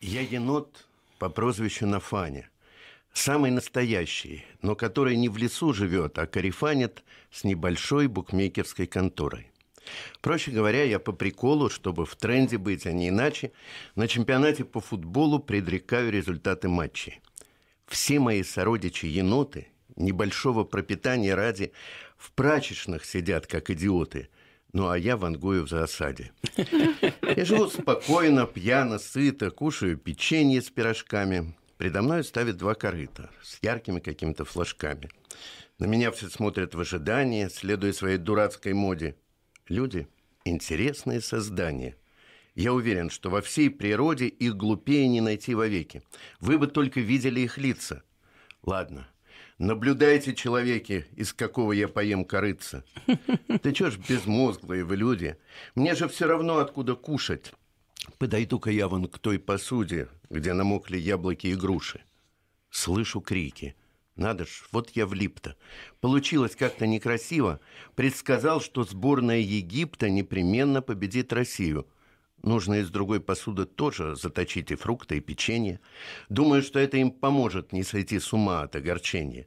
Я енот по прозвищу Нафаня. Самый настоящий, но который не в лесу живет, а корифанит с небольшой букмекерской конторой. Проще говоря, я по приколу, чтобы в тренде быть, а не иначе, на чемпионате по футболу предрекаю результаты матчей. Все мои сородичи-еноты небольшого пропитания ради в прачечных сидят, как идиоты – ну, а я вангую в засаде. Я живу спокойно, пьяно, сыто, кушаю печенье с пирожками. Предо мной ставят два корыта с яркими какими-то флажками. На меня все смотрят в ожидании, следуя своей дурацкой моде. Люди – интересные создания. Я уверен, что во всей природе их глупее не найти вовеки. Вы бы только видели их лица. Ладно – Наблюдайте, человеки, из какого я поем корыца. Ты чё ж безмозглые вы люди? Мне же все равно, откуда кушать. Подойду-ка я вон к той посуде, где намокли яблоки и груши. Слышу крики. Надо ж, вот я влип-то. Получилось как-то некрасиво. Предсказал, что сборная Египта непременно победит Россию – Нужно из другой посуды тоже заточить и фрукты, и печенье. Думаю, что это им поможет не сойти с ума от огорчения.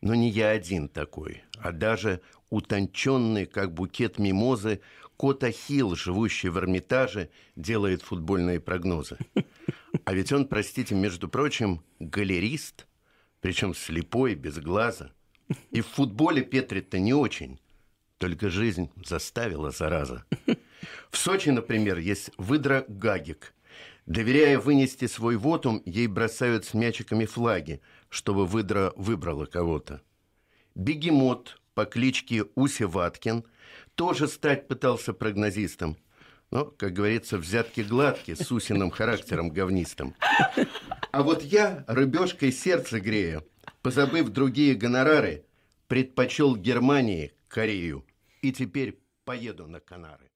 Но не я один такой, а даже утонченный, как букет мимозы, кот Ахилл, живущий в Эрмитаже, делает футбольные прогнозы. А ведь он, простите, между прочим, галерист, причем слепой, без глаза. И в футболе Петрит-то не очень. Только жизнь заставила, зараза. В Сочи, например, есть выдра Гагик. Доверяя вынести свой вотум, ей бросают с мячиками флаги, чтобы выдра выбрала кого-то. Бегемот по кличке Уси Ваткин тоже стать пытался прогнозистом. Но, как говорится, взятки гладкие, с Усиным характером говнистым. А вот я рыбешкой сердце грею, позабыв другие гонорары, предпочел Германии Корею и теперь поеду на Канары.